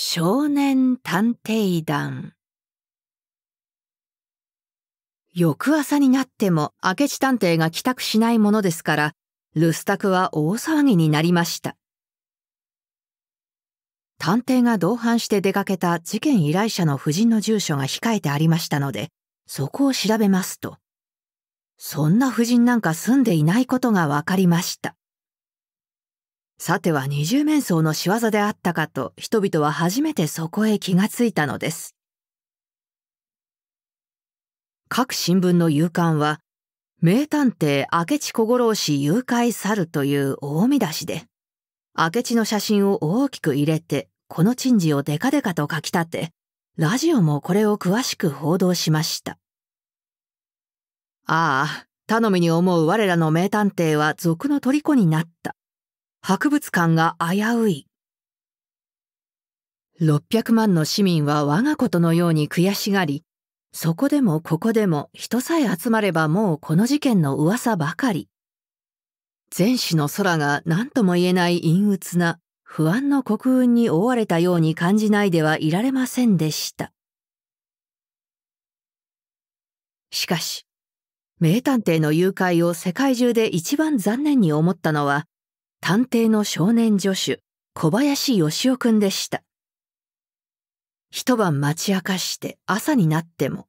少年探偵団翌朝になっても明智探偵が帰宅しないものですから留守宅は大騒ぎになりました探偵が同伴して出かけた事件依頼者の夫人の住所が控えてありましたのでそこを調べますとそんな夫人なんか住んでいないことが分かりましたさては二十面相の仕業であったかと人々は初めてそこへ気がついたのです。各新聞の夕刊は名探偵明智小五郎氏誘拐猿という大見出しで明智の写真を大きく入れてこの珍事をデカデカと書き立てラジオもこれを詳しく報道しましたああ頼みに思う我らの名探偵は賊の虜になった博物館が危うい。600万の市民は我がことのように悔しがり、そこでもここでも人さえ集まればもうこの事件の噂ばかり。全市の空が何とも言えない陰鬱な不安の国運に覆われたように感じないではいられませんでした。しかし、名探偵の誘拐を世界中で一番残念に思ったのは、探偵の少年助手小林義雄くんでした。一晩待ち明かして朝になっても、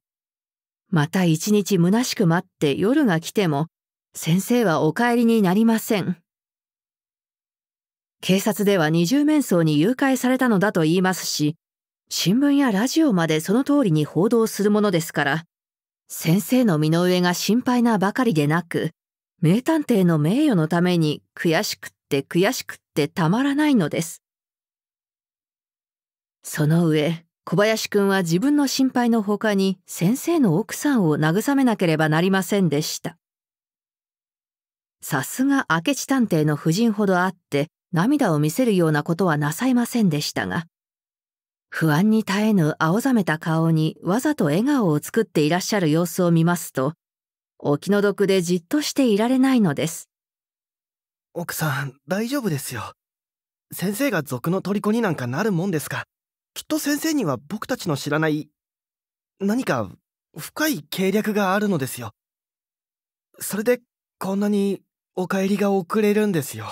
また一日虚しく待って夜が来ても、先生はお帰りになりません。警察では二重面相に誘拐されたのだと言いますし、新聞やラジオまでその通りに報道するものですから、先生の身の上が心配なばかりでなく、名探偵の名誉のために悔しくてって悔しくってたまらないのです。その上、小林くんは自分の心配のほかに先生の奥さんを慰めなければなりませんでした。さすが明智探偵の夫人ほどあって涙を見せるようなことはなさいませんでしたが、不安に耐えぬ青ざめた顔にわざと笑顔を作っていらっしゃる様子を見ますと、お気の毒でじっとしていられないのです。奥さん大丈夫ですよ先生が賊の虜になんかなるもんですかきっと先生には僕たちの知らない何か深い計略があるのですよそれでこんなにお帰りが遅れるんですよ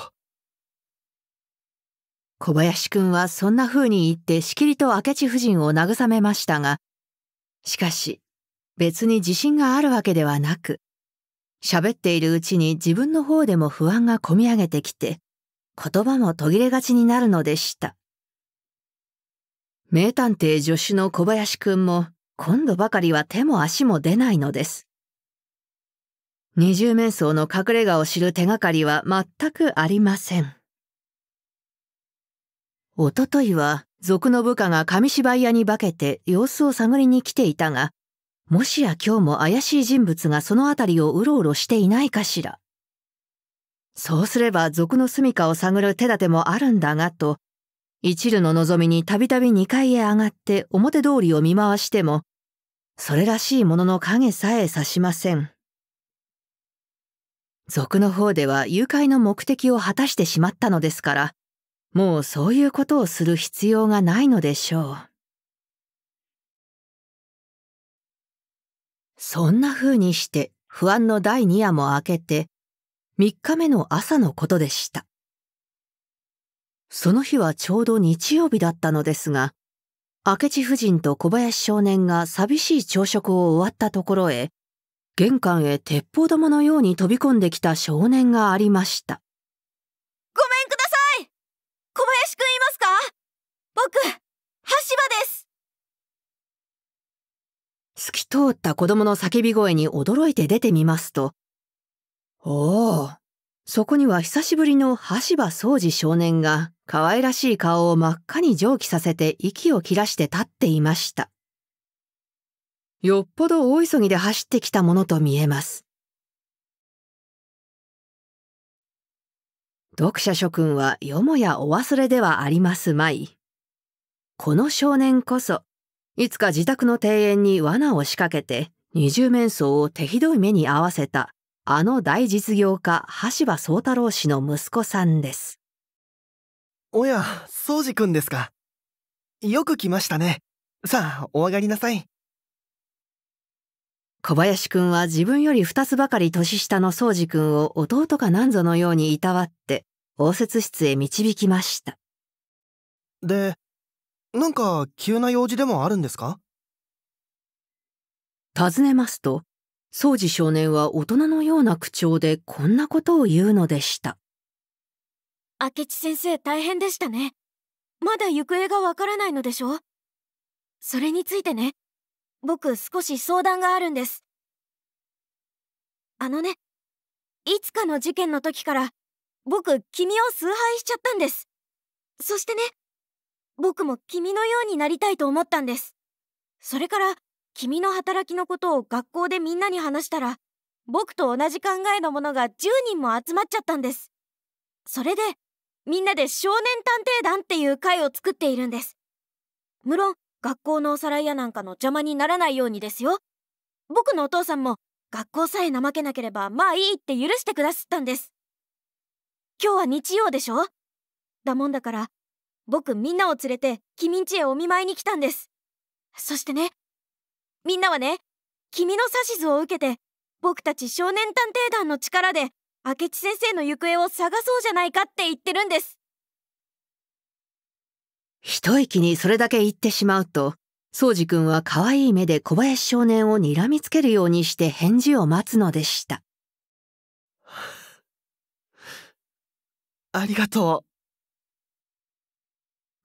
小林くんはそんな風に言ってしきりと明智夫人を慰めましたがしかし別に自信があるわけではなく喋っているうちに自分の方でも不安がこみ上げてきて、言葉も途切れがちになるのでした。名探偵助手の小林くんも、今度ばかりは手も足も出ないのです。二重面相の隠れ家を知る手がかりは全くありません。おとといは、族の部下が紙芝居屋に化けて様子を探りに来ていたが、もしや今日も怪しい人物がその辺りをうろうろしていないかしら。そうすれば賊の住処を探る手立てもあるんだがと、一縷の望みにたびたび二階へ上がって表通りを見回しても、それらしいものの影さえさしません。賊の方では誘拐の目的を果たしてしまったのですから、もうそういうことをする必要がないのでしょう。そんな風にして不安の第2夜も明けて、3日目の朝のことでした。その日はちょうど日曜日だったのですが、明智夫人と小林少年が寂しい朝食を終わったところへ、玄関へ鉄砲玉のように飛び込んできた少年がありました。透き通った子供の叫び声に驚いて出てみますと、おお、そこには久しぶりの橋場宗司少年が可愛らしい顔を真っ赤に蒸気させて息を切らして立っていました。よっぽど大急ぎで走ってきたものと見えます。読者諸君はよもやお忘れではありますまい。この少年こそいつか自宅の庭園に罠を仕掛けて二重面相を手ひどい目に合わせたあの大実業家橋場宗太郎氏の息子さんです。おや、宗司君ですか。よく来ましたね。さあ、お上がりなさい。小林君は自分より二つばかり年下の宗司君を弟か何ぞのようにいたわって応接室へ導きました。で、なんか急な用事でもあるんですか尋ねますと、宗除少年は大人のような口調でこんなことを言うのでした。明智先生大変でしたね。まだ行方がわからないのでしょそれについてね、僕少し相談があるんです。あのね、いつかの事件の時から、僕君を崇拝しちゃったんです。そしてね、僕も君のようになりたいと思ったんですそれから君の働きのことを学校でみんなに話したら僕と同じ考えのものが10人も集まっちゃったんですそれでみんなで少年探偵団っていう会を作っているんです無論学校のおさらいやなんかの邪魔にならないようにですよ僕のお父さんも学校さえ怠けなければまあいいって許してくだすったんです今日は日曜でしょだもんだから僕みんなを連れて君ん家へお見舞いに来たんですそしてねみんなはね君の指図を受けて僕たち少年探偵団の力で明智先生の行方を探そうじゃないかって言ってるんです一息にそれだけ言ってしまうと宗司君は可愛い目で小林少年を睨みつけるようにして返事を待つのでした ありがとう。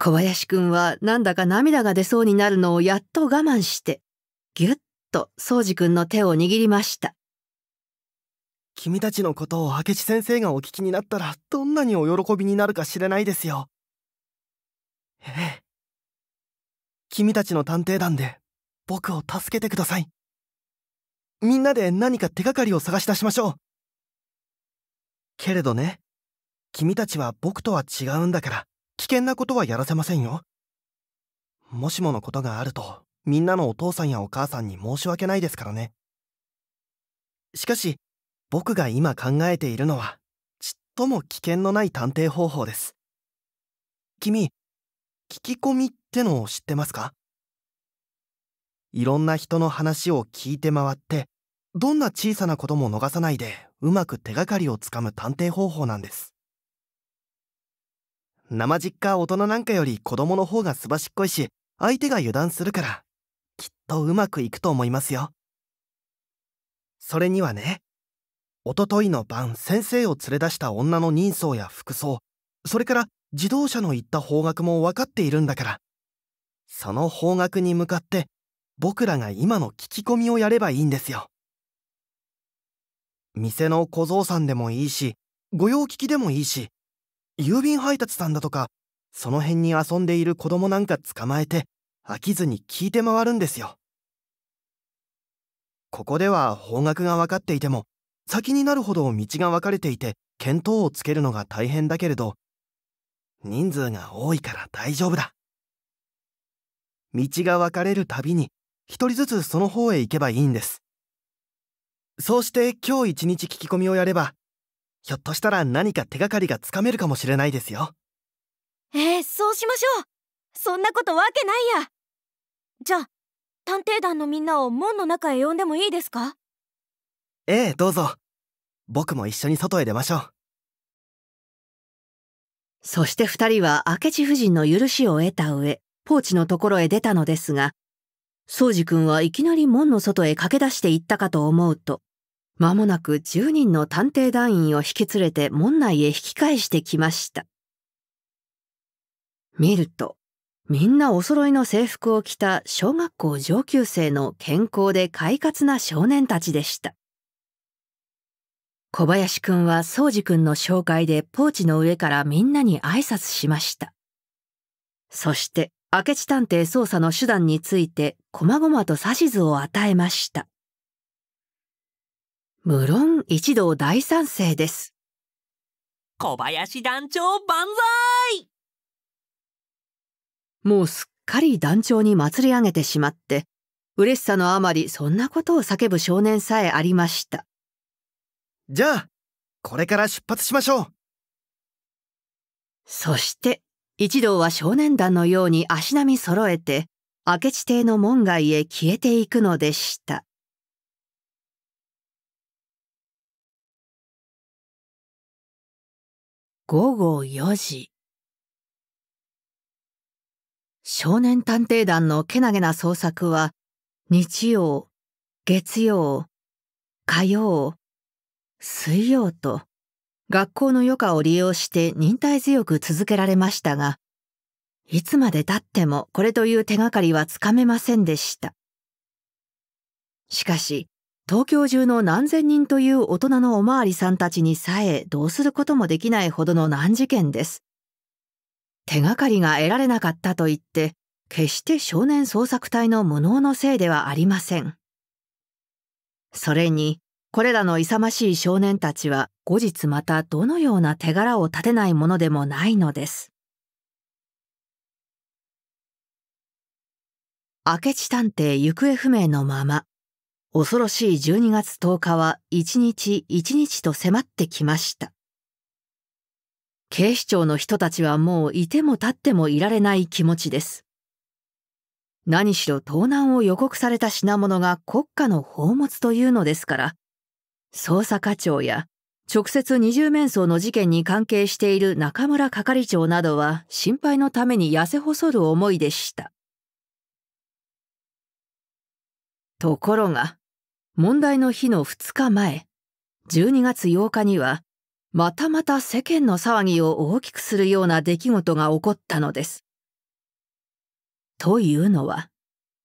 小林くんはなんだか涙が出そうになるのをやっと我慢して、ぎゅっと宗司くんの手を握りました。君たちのことを明智先生がお聞きになったらどんなにお喜びになるか知れないですよ。ええ。君たちの探偵団で僕を助けてください。みんなで何か手がかりを探し出しましょう。けれどね、君たちは僕とは違うんだから。険なことはやらせませんよもしものことがあるとみんなのお父さんやお母さんに申し訳ないですからねしかし僕が今考えているのはちっとも危険のない探偵方法です君聞き込みってのを知ってますかいろんな人の話を聞いて回ってどんな小さなことも逃さないでうまく手がかりをつかむ探偵方法なんです生実家大人なんかより子供の方がすばしっこいし相手が油断するからきっとうまくいくと思いますよそれにはねおとといの晩先生を連れ出した女の人相や服装それから自動車の行った方角も分かっているんだからその方角に向かって僕らが今の聞き込みをやればいいんですよ店の小僧さんでもいいし御用聞きでもいいし郵便配達さんだとかその辺に遊んでいる子供なんか捕まえて飽きずに聞いて回るんですよここでは方角が分かっていても先になるほど道が分かれていて見当をつけるのが大変だけれど人数が多いから大丈夫だ道が分かれるたびに一人ずつその方へ行けばいいんですそうして今日一日聞き込みをやればひょっとしたら何か手がかりがつかめるかもしれないですよえー、そうしましょうそんなことわけないやじゃあ探偵団のみんなを門の中へ呼んでもいいですかええどうぞ僕も一緒に外へ出ましょうそして2人は明智夫人の許しを得た上ポーチのところへ出たのですが宗司君はいきなり門の外へ駆け出していったかと思うと間もなく10人の探偵団員を引き連れて門内へ引き返してきました。見ると、みんなお揃いの制服を着た小学校上級生の健康で快活な少年たちでした。小林くんは宗司くんの紹介でポーチの上からみんなに挨拶しました。そして、明智探偵捜査の手段について、細々と指図を与えました。無論一同大賛成です。小林団長万歳もうすっかり団長に祭り上げてしまって、嬉しさのあまりそんなことを叫ぶ少年さえありました。じゃあ、これから出発しましょう。そして、一同は少年団のように足並み揃えて、明智邸の門外へ消えていくのでした。午後4時少年探偵団のけなげな捜索は日曜月曜火曜水曜と学校の余暇を利用して忍耐強く続けられましたがいつまでたってもこれという手がかりはつかめませんでしたしかし東京中の何千人という大人のおまわりさんたちにさえどうすることもできないほどの難事件です。手がかりが得られなかったといって、決して少年捜索隊の無能のせいではありません。それに、これらの勇ましい少年たちは後日またどのような手柄を立てないものでもないのです。明智探偵行方不明のまま恐ろしい12月10日は一日一日と迫ってきました。警視庁の人たちはもういても立ってもいられない気持ちです。何しろ盗難を予告された品物が国家の宝物というのですから、捜査課長や直接二重面相の事件に関係している中村係長などは心配のために痩せ細る思いでした。ところが、問題の日の2日前、12月8日には、またまた世間の騒ぎを大きくするような出来事が起こったのです。というのは、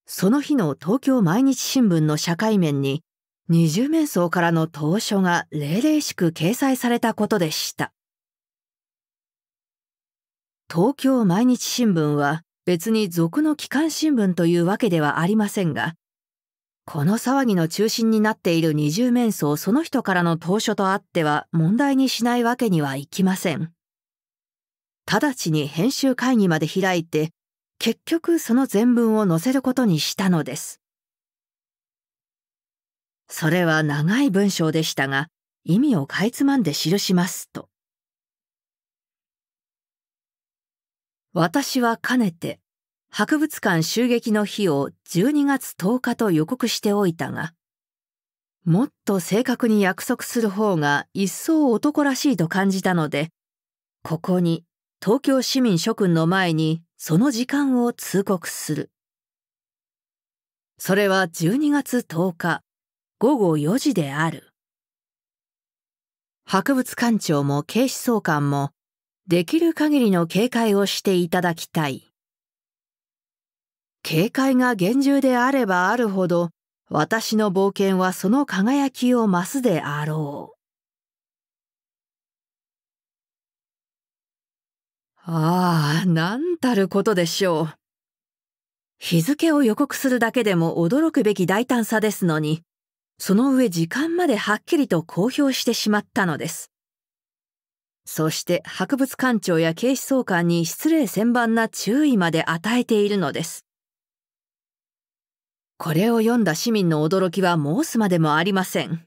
その日の東京毎日新聞の社会面に、二0面相からの投書が霊々しく掲載されたことでした。東京毎日新聞は別に俗の機関新聞というわけではありませんが、この騒ぎの中心になっている二重面相その人からの投書とあっては問題にしないわけにはいきません。直ちに編集会議まで開いて、結局その全文を載せることにしたのです。それは長い文章でしたが、意味をかいつまんで記しますと。私はかねて博物館襲撃の日を12月10日と予告しておいたが、もっと正確に約束する方が一層男らしいと感じたので、ここに東京市民諸君の前にその時間を通告する。それは12月10日午後4時である。博物館長も警視総監もできる限りの警戒をしていただきたい。警戒が厳重であればあるほど、私の冒険はその輝きを増すであろう。ああ、なんたることでしょう。日付を予告するだけでも驚くべき大胆さですのに、その上時間まではっきりと公表してしまったのです。そして博物館長や警視総監に失礼千万な注意まで与えているのです。これを読んだ市民の驚きは申すまでもありません。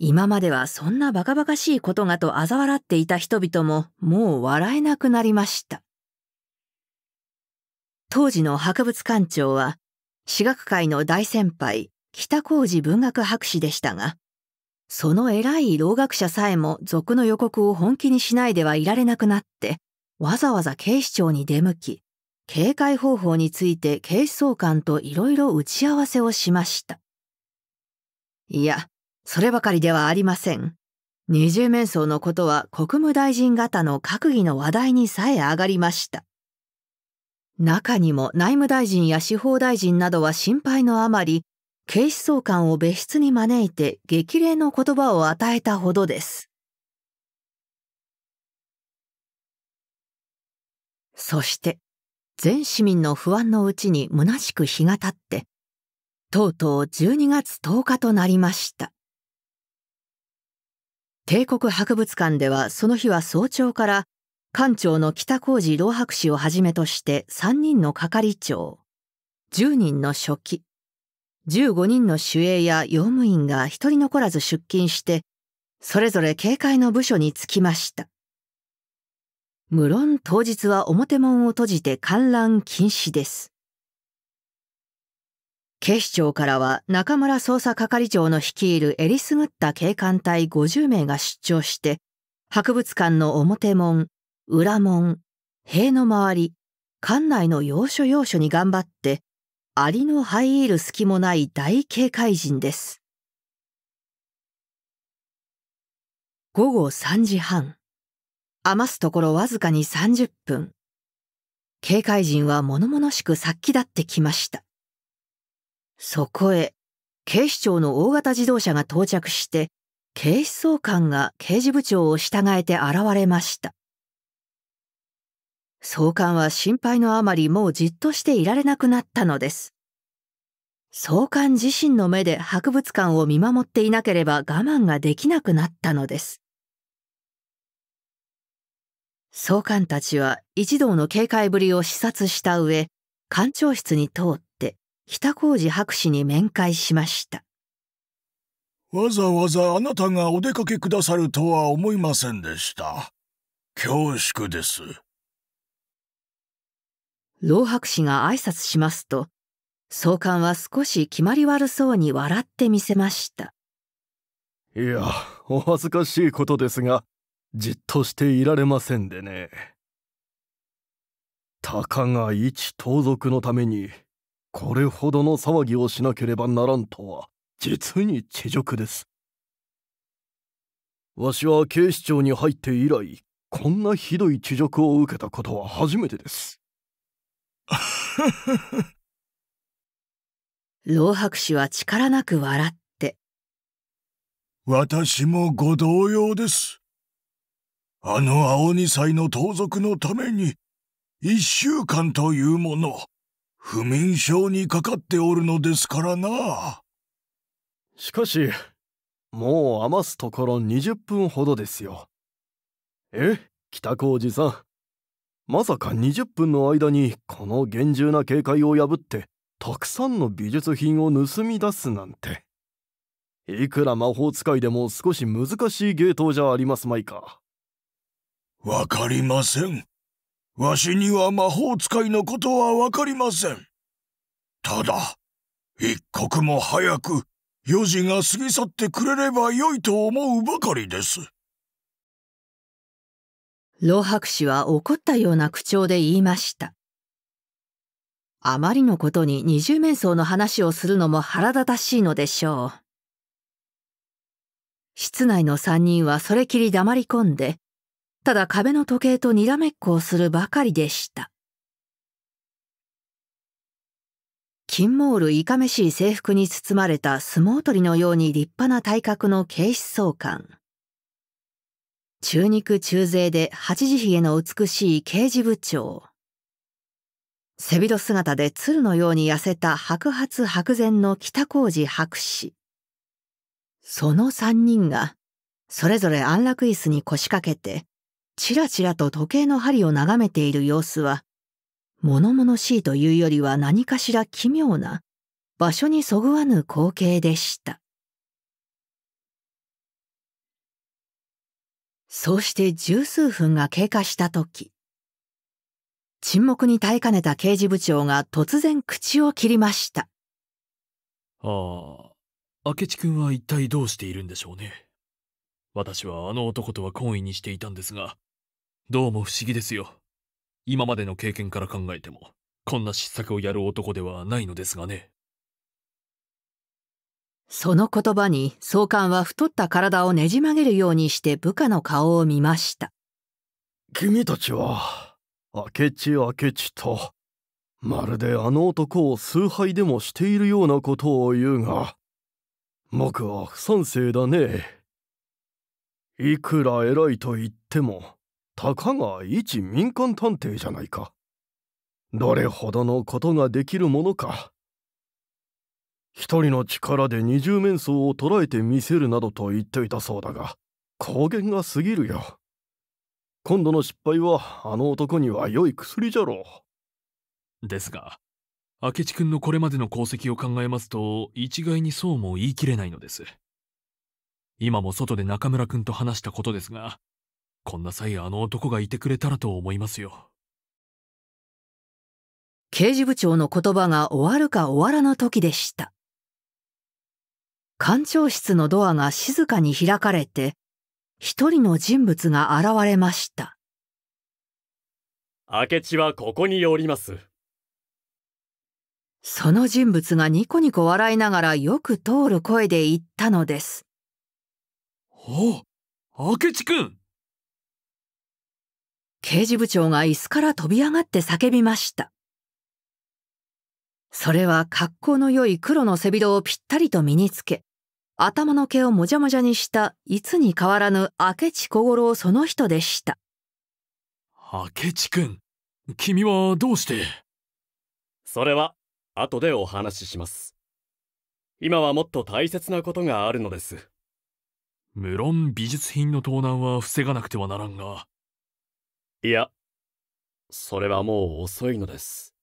今まではそんなバカバカしいことがと嘲笑っていた人々ももう笑えなくなりました。当時の博物館長は、私学界の大先輩、北浩二文学博士でしたが、その偉い老学者さえも俗の予告を本気にしないではいられなくなって、わざわざ警視庁に出向き、警戒方法について警視総監といろいろ打ち合わせをしました。いや、そればかりではありません。二重面相のことは国務大臣方の閣議の話題にさえ上がりました。中にも内務大臣や司法大臣などは心配のあまり、警視総監を別室に招いて激励の言葉を与えたほどです。そして、全市民の不安のうちに虚しく日が経って、とうとう12月10日となりました。帝国博物館ではその日は早朝から館長の北浩二老博士をはじめとして3人の係長、10人の書記、15人の守衛や用務員が一人残らず出勤して、それぞれ警戒の部署に着きました。無論当日は表門を閉じて観覧禁止です。警視庁からは中村捜査係長の率いるえりすぐった警官隊50名が出張して、博物館の表門、裏門、塀の周り、館内の要所要所に頑張って、ありの這い入る隙もない大警戒人です。午後3時半。余すところわずかに30分。警戒陣は物々しく殺気立ってきました。そこへ、警視庁の大型自動車が到着して、警視総監が刑事部長を従えて現れました。総監は心配のあまりもうじっとしていられなくなったのです。総監自身の目で博物館を見守っていなければ我慢ができなくなったのです。総監たちは一同の警戒ぶりを視察した上、官庁室に通って北小路博士に面会しました。わざわざあなたがお出かけくださるとは思いませんでした。恐縮です。老博士が挨拶しますと、総監は少し決まり悪そうに笑ってみせました。いや、お恥ずかしいことですが、じっとしていられませんでね。たかが一盗賊のためにこれほどの騒ぎをしなければならんとは実に恥辱です。わしは警視庁に入って以来こんなひどい恥辱を受けたことは初めてです。老博氏は力なく笑って。私もご同様です。あの青二歳の盗賊のために、一週間というもの、不眠症にかかっておるのですからな。しかし、もう余すところ20分ほどですよ。え、北小路さん。まさか20分の間にこの厳重な警戒を破ってたくさんの美術品を盗み出すなんていくら魔法使いでも少し難しい芸当じゃありますまいか。わかりません。わしには魔法使いのことはわかりません。ただ、一刻も早く四時が過ぎ去ってくれればよいと思うばかりです。老白氏は怒ったような口調で言いました。あまりのことに二十面相の話をするのも腹立たしいのでしょう。室内の三人はそれきり黙り込んで、ただ壁の時計とにらめっこをするばかりでした。金モールいかめしい制服に包まれた相撲取りのように立派な体格の警視総監。中肉中背で八時髭の美しい刑事部長。背広姿で鶴のように痩せた白髪白前の北小路博士。その三人が、それぞれ安楽椅子に腰掛けて、ちらちらと時計の針を眺めている様子は、物々しいというよりは何かしら奇妙な、場所にそぐわぬ光景でした。そうして十数分が経過した時、沈黙に耐えかねた刑事部長が突然口を切りました。ああ、明智君は一体どうしているんでしょうね。私はあの男とは懇意にしていたんですが、どうも不思議ですよ。今までの経験から考えても、こんな失策をやる男ではないのですがね。その言葉に総監は太った体をねじ曲げるようにして部下の顔を見ました。君たちは、明智明智と、まるであの男を崇拝でもしているようなことを言うが、僕は不賛成だね。いくら偉いと言っても、たかが一民間探偵じゃないかどれほどのことができるものか一人の力で二重面相を捉えてみせるなどと言っていたそうだが公言が過ぎるよ今度の失敗はあの男には良い薬じゃろうですが明智君のこれまでの功績を考えますと一概にそうも言い切れないのです今も外で中村君と話したことですがこんな際あの男がいてくれたらと思いますよ刑事部長の言葉が終わるか終わらぬ時でした館長室のドアが静かに開かれて一人の人物が現れました明智はここにおりますその人物がニコニコ笑いながらよく通る声で言ったのですお明智くん刑事部長が椅子から飛び上がって叫びました。それは格好の良い黒の背広をぴったりと身につけ、頭の毛をもじゃもじゃにしたいつに変わらぬ明智小五郎その人でした。明智君、君はどうしてそれは後でお話しします。今はもっと大切なことがあるのです。無論美術品の盗難は防がなくてはならんが、いや、それはもう遅いのです。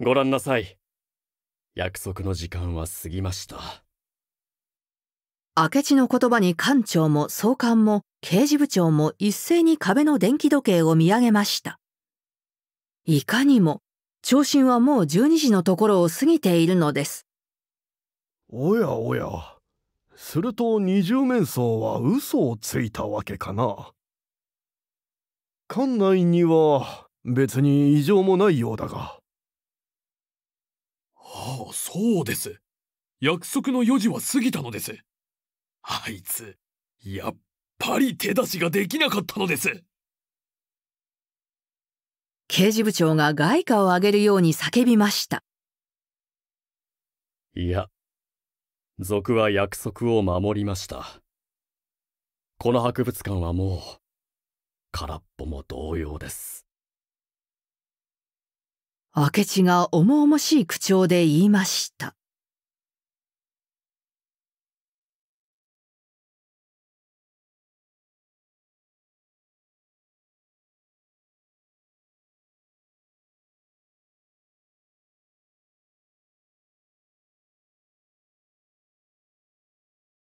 ご覧なさい。約束の時間は過ぎました。明智の言葉に館長も総監も刑事部長も一斉に壁の電気時計を見上げました。いかにも、長身はもう12時のところを過ぎているのです。おやおや、すると二十面相は嘘をついたわけかな。館内には別に異常もないようだがああそうです約束の4時は過ぎたのですあいつやっぱり手出しができなかったのです刑事部長が外貨を上げるように叫びましたいや賊は約束を守りましたこの博物館はもう、空っぽも同様です明智が重々しい口調で言いました